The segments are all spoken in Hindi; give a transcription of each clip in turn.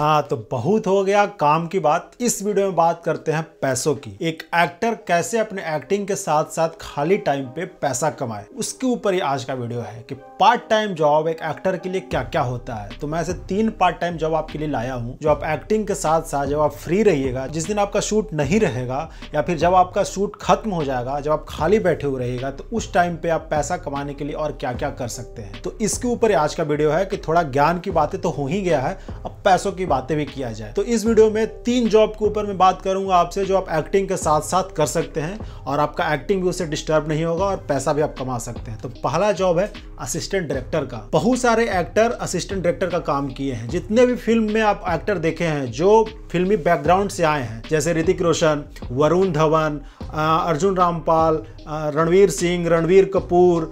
हाँ तो बहुत हो गया काम की बात इस वीडियो में बात करते हैं पैसों की एक एक्टर कैसे अपने एक्टिंग के साथ साथ खाली टाइम पे पैसा कमाए उसके ऊपर ही आज का वीडियो है कि पार्ट टाइम जॉब एक एक्टर के लिए क्या क्या होता है तो मैं ऐसे तीन पार्ट टाइम जॉब आपके लिए लाया हूँ जो आप एक्टिंग के साथ साथ जब आप फ्री रहिएगा जिस दिन आपका शूट नहीं रहेगा या फिर जब आपका शूट खत्म हो जाएगा जब आप खाली बैठे हुए रहेगा तो उस टाइम पे आप पैसा कमाने के लिए और क्या क्या कर सकते हैं तो इसके ऊपर आज का वीडियो है कि थोड़ा ज्ञान की बातें तो हो ही गया है अब पैसों की बातें भी किया जाए तो इस वीडियो में तीन जॉब के ऊपर मैं बात करूंगा आपसे जो आप एक्टिंग के साथ साथ कर सकते हैं और आपका एक्टिंग भी उससे डिस्टर्ब नहीं होगा और पैसा भी आप कमा सकते हैं तो पहला जॉब है असिस्टेंट डायरेक्टर का बहुत सारे एक्टर असिस्टेंट डायरेक्टर का काम किए हैं जितने भी फिल्म में आप एक्टर देखे हैं जो फिल्मी बैकग्राउंड से आए हैं जैसे ऋतिक रोशन वरुण धवन अर्जुन रामपाल रणवीर सिंह रणवीर कपूर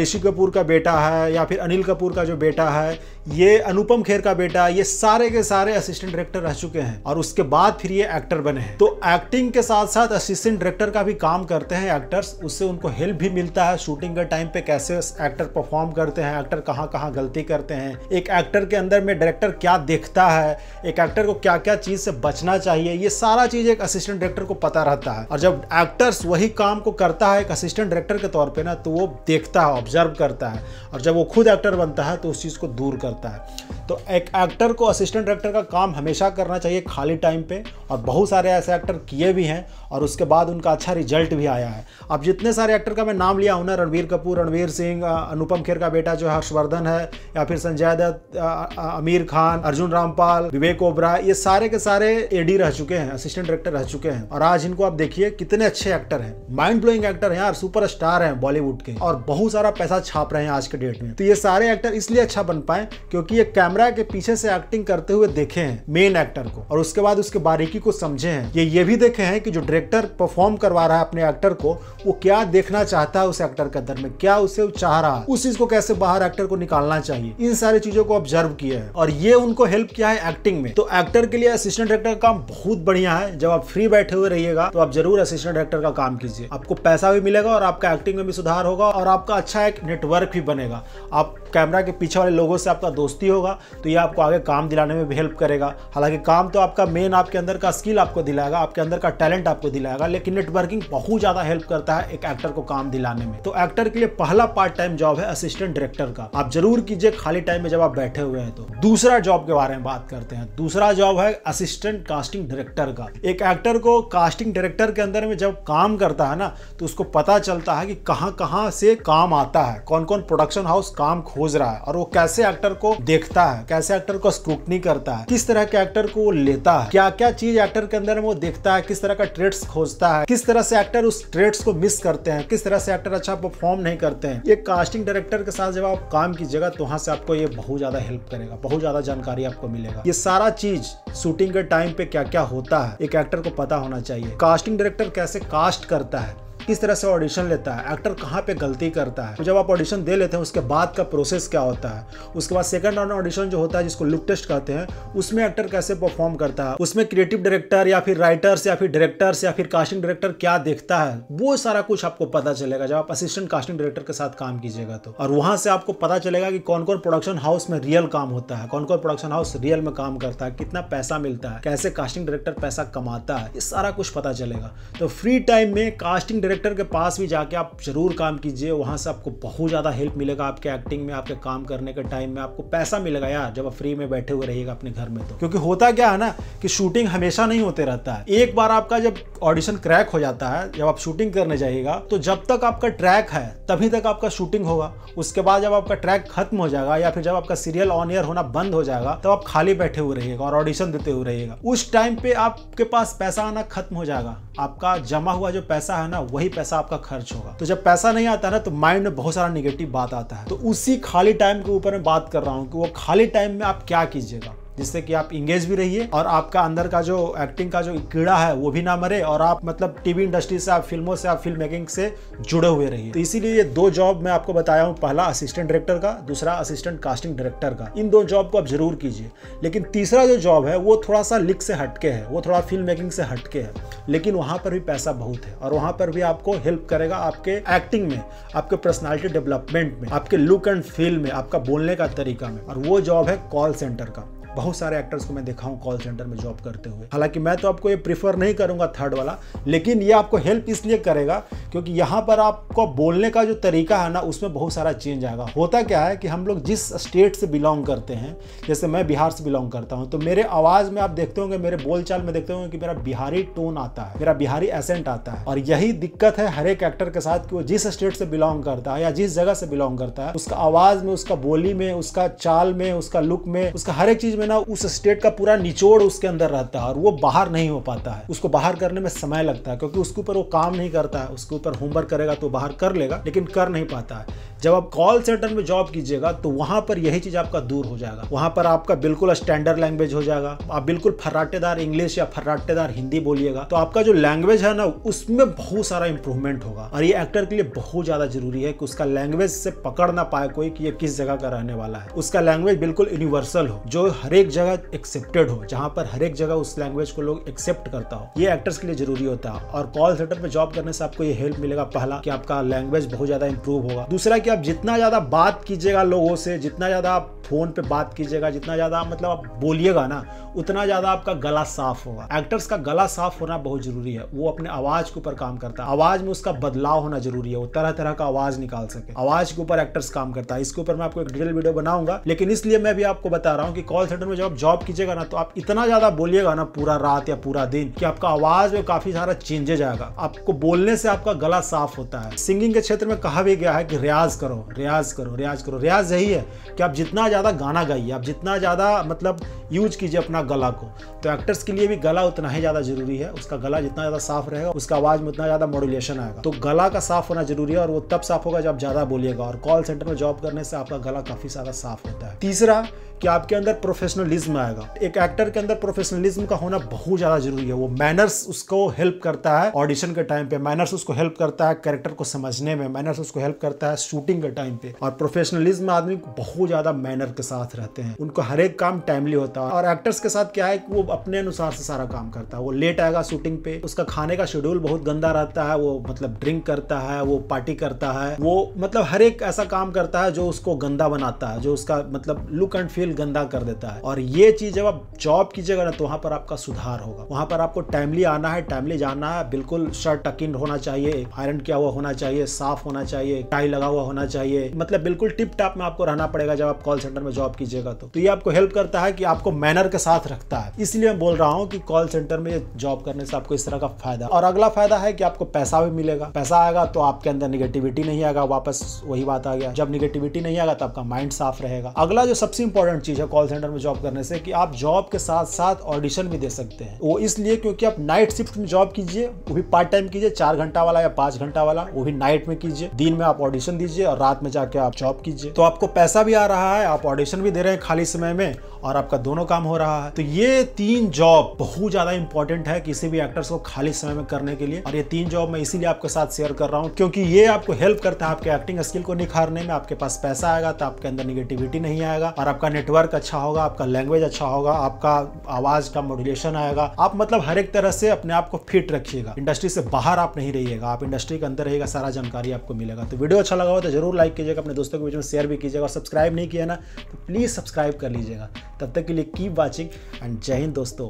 ऋषि कपूर का बेटा है या फिर अनिल कपूर का जो बेटा है ये अनुपम खेर का बेटा ये सारे के सारे असिस्टेंट डायरेक्टर रह चुके हैं और उसके बाद फिर ये एक्टर बने हैं तो एक्टिंग के साथ साथ असिस्टेंट डायरेक्टर का भी काम करते हैं एक्टर्स उससे उनको हेल्प भी मिलता है शूटिंग के टाइम पे कैसे एक्टर परफॉर्म करते हैं एक्टर कहाँ कहाँ गलती करते हैं एक एक्टर के अंदर में डायरेक्टर क्या देखता है एक एक्टर को क्या क्या चीज़ से बचना चाहिए ये सारा चीज़ एक असिस्टेंट डायरेक्टर को पता रहता है और जब एक्टर्स वही काम को करता है एक असिस्टेंट डायरेक्टर के तौर पर ना तो वो देखता है ऑब्जर्व करता है और जब वो खुद एक्टर बनता है तो उस चीज़ को दूर करता है that. तो एक एक्टर को असिस्टेंट डायरेक्टर का काम हमेशा करना चाहिए खाली टाइम पे और बहुत सारे ऐसे एक्टर किए भी हैं और उसके बाद उनका अच्छा रिजल्ट भी आया है अब जितने सारे एक्टर का मैं नाम लिया हूँ ना रणवीर कपूर रणवीर सिंह अनुपम खेर का बेटा जो हर्षवर्धन है या फिर संजय दत्त आमिर खान अर्जुन रामपाल विवेक ओबरा ये सारे के सारे एडी रह चुके हैं असिस्टेंट डायरेक्टर रह चुके हैं और आज इनको आप देखिए कितने अच्छे एक्टर हैं माइंड ब्लोइंग एक्टर हैं यार सुपर स्टार हैं बॉलीवुड के और बहुत सारा पैसा छाप रहे हैं आज के डेट में तो ये सारे एक्टर इसलिए अच्छा बन पाए क्योंकि ये कैमरा कैमरा के पीछे से एक्टिंग करते हुए देखे हैं मेन एक्टर को और उसके बाद उसके बारीकी को समझे हैं ये ये भी देखे हैं कि जो डायरेक्टर परफॉर्म करवा रहा है अपने एक्टर को वो क्या देखना चाहता है उस एक्टर के अंदर में क्या उसे चाह रहा है उस चीज को कैसे बाहर एक्टर को निकालना चाहिए इन सारी चीजों को ऑब्जर्व किया है और ये उनको हेल्प किया है एक्टिंग में तो एक्टर के लिए असिस्टेंट डायरेक्टर का काम बहुत बढ़िया है जब आप फ्री बैठे हुए रहिएगा तो आप जरूर असिस्टेंट डायरेक्टर का काम कीजिए आपको पैसा भी मिलेगा और आपका एक्टिंग में भी सुधार होगा और आपका अच्छा एक नेटवर्क भी बनेगा आप कैमरा के पीछे वाले लोगों से आपका दोस्ती होगा तो ये आपको आगे काम दिलाने में भी हेल्प करेगा हालांकि काम तो आपका मेन आपके अंदर का स्किल आपको दिलाएगा आपके अंदर का टैलेंट आपको दिलाएगा लेकिन नेटवर्किंग बहुत ज़्यादा हेल्प करता है एक एक्टर को काम दिलाने में तो एक्टर के लिए पहला पार्ट टाइम जॉब है असिस्टेंट डायरेक्टर का आप जरूर कीजिए खाली टाइम में जब आप बैठे हुए हैं तो दूसरा जॉब के बारे में बात करते हैं दूसरा जॉब है असिस्टेंट कास्टिंग डायरेक्टर का एक एक्टर को कास्टिंग डायरेक्टर के अंदर में जब काम करता है ना तो उसको पता चलता है कि कहाँ कहाँ से काम आता है कौन कौन प्रोडक्शन हाउस काम खोज रहा है और वो कैसे एक्टर को देखता है है कैसे एक्टर को स्क्रूटनी करता है किस तरह के एक्टर को वो लेता है क्या क्या चीज एक्टर के अंदर वो देखता है किस तरह का ट्रेड्स खोजता है किस तरह से एक्टर उस ट्रेड्स को मिस करते हैं किस तरह से एक्टर अच्छा परफॉर्म नहीं करते हैं एक कास्टिंग डायरेक्टर के साथ जब आप काम कीजिएगा तो वहां से आपको ये बहुत ज्यादा हेल्प करेगा बहुत ज्यादा जानकारी आपको मिलेगा ये सारा चीज शूटिंग के टाइम पे क्या क्या होता है एक एक्टर को पता होना चाहिए कास्टिंग डायरेक्टर कैसे कास्ट करता है किस तरह से ऑडिशन लेता है एक्टर कहाँ पे गलती करता है तो जब आप ऑडिशन दे लेते हैं उसके बाद का प्रोसेस क्या होता है उसके बाद सेकंड राउंड ऑडिशन जो होता है जिसको लुक टेस्ट कहते हैं उसमें एक्टर कैसे परफॉर्म करता है उसमें क्रिएटिव डायरेक्टर या फिर राइटर्स या फिर डायरेक्टर्स या फिर कास्टिंग डायरेक्टर क्या देखता है वो सारा कुछ आपको पता चलेगा जब आप असिस्टेंट कास्टिंग डायरेक्टर के साथ काम कीजिएगा तो और वहां से आपको पता चलेगा कि कौन कौन प्रोडक्शन हाउस में रियल काम होता है कौन कौन प्रोडक्शन हाउस रियल में काम करता है कितना पैसा मिलता है कैसे कास्टिंग डायरेक्टर पैसा कमाता है ये सारा कुछ पता चलेगा तो फ्री टाइम में कास्टिंग डायरेक्टर के पास भी जाके आप ज़रूर काम कीजिए वहाँ से आपको बहुत ज़्यादा हेल्प मिलेगा आपके एक्टिंग में आपके काम करने के टाइम में आपको पैसा मिलेगा यार जब आप फ्री में बैठे हुए रहिएगा अपने घर में तो क्योंकि होता क्या है ना कि शूटिंग हमेशा नहीं होते रहता है एक बार आपका जब ऑडिशन क्रैक हो जाता है जब आप शूटिंग करने जाइएगा तो जब तक आपका ट्रैक है तभी तक आपका शूटिंग होगा उसके बाद जब आपका ट्रैक खत्म हो जाएगा या फिर जब आपका सीरियल ऑन एयर होना बंद हो जाएगा तब आप खाली बैठे हुए रहिएगा और ऑडिशन देते हुए रहिएगा उस टाइम पे आपके पास पैसा आना खत्म हो जाएगा आपका जमा हुआ जो पैसा है ना वही वही पैसा आपका खर्च होगा तो जब पैसा नहीं आता ना तो माइंड में बहुत सारा निगेटिव बात आता है तो उसी खाली टाइम के ऊपर मैं बात कर रहा हूँ कि वो खाली टाइम में आप क्या कीजिएगा जिससे कि आप इंगेज भी रहिए और आपका अंदर का जो एक्टिंग का जो कीड़ा है वो भी ना मरे और आप मतलब टीवी इंडस्ट्री से आप फिल्मों से आप फिल्म मेकिंग से जुड़े हुए रहिए तो इसीलिए ये दो जॉब मैं आपको बताया हूँ पहला असिस्टेंट डायरेक्टर का दूसरा असिस्टेंट कास्टिंग डायरेक्टर का इन दो जॉब को आप जरूर कीजिए लेकिन तीसरा जो जॉब है वो थोड़ा सा लिख से हटके है वो थोड़ा फिल्म मेकिंग से हटके है लेकिन वहाँ पर भी पैसा बहुत है और वहाँ पर भी आपको हेल्प करेगा आपके एक्टिंग में आपके पर्सनैलिटी डेवलपमेंट में आपके लुक एंड फील में आपका बोलने का तरीका में और वो जॉब है कॉल सेंटर का बहुत सारे एक्टर्स को मैं देखा हूँ कॉल सेंटर में जॉब करते हुए हालांकि मैं तो आपको ये प्रीफर नहीं करूँगा थर्ड वाला लेकिन ये आपको हेल्प इसलिए करेगा क्योंकि यहाँ पर आपको बोलने का जो तरीका है ना उसमें बहुत सारा चेंज आएगा होता क्या है कि हम लोग जिस स्टेट से बिलोंग करते हैं जैसे मैं बिहार से बिलोंग करता हूँ तो मेरे आवाज़ में आप देखते होंगे मेरे बोलचाल में देखते होंगे कि मेरा बिहारी टोन आता है मेरा बिहारी एसेंट आता है और यही दिक्कत है हर एक एक्टर के साथ कि वो जिस स्टेट से बिलोंग करता है या जिस जगह से बिलोंग करता है उसका आवाज़ में उसका बोली में उसका चाल में उसका लुक में उसका हर एक चीज़ में ना उस स्टेट का पूरा निचोड़ उसके अंदर रहता है और वो बाहर नहीं हो पाता है उसको बाहर करने में समय लगता है क्योंकि उसके ऊपर वो काम नहीं करता है उसके ऊपर होमवर्क करेगा तो बाहर कर लेगा लेकिन कर नहीं पाता है जब आप कॉल सेंटर में जॉब कीजिएगा तो वहां पर यही चीज़ आपका दूर हो जाएगा वहां पर आपका बिल्कुल स्टैंडर्ड लैंग्वेज हो जाएगा आप बिल्कुल फर्राटेदार इंग्लिश या फर्राटेदार हिंदी बोलिएगा तो आपका जो लैंग्वेज है ना उसमें बहुत सारा इंप्रूवमेंट होगा और ये एक्टर के लिए बहुत ज़्यादा जरूरी है कि उसका लैंग्वेज से पकड़ ना पाए कोई कि ये किस जगह का रहने वाला है उसका लैंग्वेज बिल्कुल यूनिवर्सल हो जो हर एक जगह एक्सेप्टेड हो जहां पर हर एक जगह उस लैंग्वेज को लोग एक्सेप्ट करता हो ये एक्टर्स के लिए जरूरी होता है और कॉल सेंटर में जॉब करने से आपको ये हेल्प मिलेगा पहला कि आपका लैंग्वेज बहुत ज़्यादा इंप्रूव होगा दूसरा कि कि आप जितना ज़्यादा बात कीजिएगा लोगों से जितना ज़्यादा आप फ़ोन पे बात कीजिएगा जितना ज़्यादा मतलब आप बोलिएगा ना उतना ज़्यादा आपका गला साफ होगा एक्टर्स का गला साफ होना बहुत ज़रूरी है वो अपने आवाज़ के ऊपर काम करता है आवाज़ में उसका बदलाव होना जरूरी है वो तरह तरह का आवाज़ निकाल सके आवाज़ के ऊपर एक्टर्स काम करता है इसके ऊपर मैं आपको एक डिटेल वीडियो बनाऊंगा लेकिन इसलिए मैं भी आपको बता रहा हूँ कि कॉल सेंटर में जब आप जॉब कीजिएगा ना तो आप इतना ज़्यादा बोलिएगा ना पूरा रात या पूरा दिन कि आपका आवाज़ में काफ़ी सारा चेंजेज आएगा आपको बोलने से आपका गला साफ होता है सिंगिंग के क्षेत्र में कहा भी गया है कि रियाज करो रियाज करो रियाज करो रियाज यही है कि आप जितना ज़्यादा गाना गाइए आप जितना ज़्यादा मतलब यूज कीजिए अपना गला को तो एक्टर्स के लिए भी गला उतना ही ज़्यादा ज़रूरी है उसका गला जितना ज़्यादा साफ रहेगा उसका आवाज़ में उतना ज़्यादा मॉडुलेशन आएगा तो गला का साफ होना जरूरी है और वो तब साफ होगा जब ज़्यादा बोलिएगा और कॉल सेंटर में जॉब करने से आपका गला काफ़ी ज़्यादा साफ होता है तीसरा कि आपके अंदर प्रोफेशनलिज्म आएगा एक एक्टर के अंदर प्रोफेशनलिज्म का होना बहुत ज़्यादा जरूरी है वो मैनर्स उसको हेल्प करता है ऑडिशन के टाइम पे मैनर्स उसको हेल्प करता है कैरेक्टर को समझने में मैनर्स उसको हेल्प करता है शूटिंग शूटिंग के टाइम पे और प्रोफेशनलिज्म में आदमी बहुत ज्यादा मैनर के साथ रहते हैं उनको हर एक काम टाइमली होता है और एक्टर्स के साथ क्या है कि वो अपने अनुसार से सारा काम करता है वो लेट आएगा शूटिंग पे उसका खाने का शेड्यूल बहुत गंदा रहता है वो मतलब ड्रिंक करता है वो पार्टी करता है वो मतलब हर एक ऐसा काम करता है जो उसको गंदा बनाता है जो उसका मतलब लुक एंड फील गंदा कर देता है और ये चीज जब आप जॉब की जगह ना तो वहां पर आपका सुधार होगा वहां पर आपको टाइमली आना है टाइमली जाना है बिल्कुल शर्ट टकिन होना चाहिए आयरन किया हुआ होना चाहिए साफ होना चाहिए टाई लगा हुआ होना आना चाहिए मतलब बिल्कुल टिप टॉप में आपको रहना पड़ेगा जब आप कॉल सेंटर में जॉब कीजिएगा तो, तो ये आपको हेल्प करता है कि आपको मैनर के साथ रखता है इसलिए मैं बोल रहा हूँ कि कॉल सेंटर में जॉब करने से आपको इस तरह का फायदा और अगला फायदा है कि आपको पैसा भी मिलेगा पैसा आएगा तो आपके अंदर निगेटिविटी नहीं आएगा वापस वही बात आ गया जब निगेटिविटी नहीं आएगा तो आपका माइंड साफ रहेगा अगला जो सबसे इंपॉर्टेंट चीज है कॉल सेंटर में जॉब करने से कि आप जॉब के साथ साथ ऑडिशन भी दे सकते हैं वो इसलिए क्योंकि आप नाइट शिफ्ट में जॉब कीजिए वो भी पार्ट टाइम कीजिए चार घंटा वाला या पांच घंटा वाला वो भी नाइट में कीजिए दिन में आप ऑडिशन दीजिए कीजिए और रात में जाके आप जॉब कीजिए तो आपको पैसा भी आ रहा है आप ऑडिशन भी दे रहे हैं खाली समय में और आपका दोनों काम हो रहा है तो ये तीन जॉब बहुत ज्यादा इंपॉर्टेंट है किसी भी एक्टर्स को खाली समय में करने के लिए और ये तीन जॉब मैं इसीलिए आपके साथ शेयर कर रहा हूँ क्योंकि ये आपको हेल्प करता है आपके एक्टिंग स्किल को निखारने में आपके पास पैसा आएगा तो आपके अंदर निगेटिविटी नहीं आएगा और आपका नेटवर्क अच्छा होगा आपका लैंग्वेज अच्छा होगा आपका आवाज का मॉड्यूलेशन आएगा आप मतलब हर एक तरह से अपने आप को फिट रखिएगा इंडस्ट्री से बाहर आप नहीं रहिएगा आप इंडस्ट्री के अंदर रहेगा सारा जानकारी आपको मिलेगा तो वीडियो अच्छा लगा हो तो जरूर लाइक कीजिएगा अपने दोस्तों के बीच में शेयर भी कीजिएगा और सब्सक्राइब नहीं किया ना तो प्लीज सब्सक्राइब कर लीजिएगा तब तक के लिए कीप वाचिंग एंड जय हिंद दोस्तों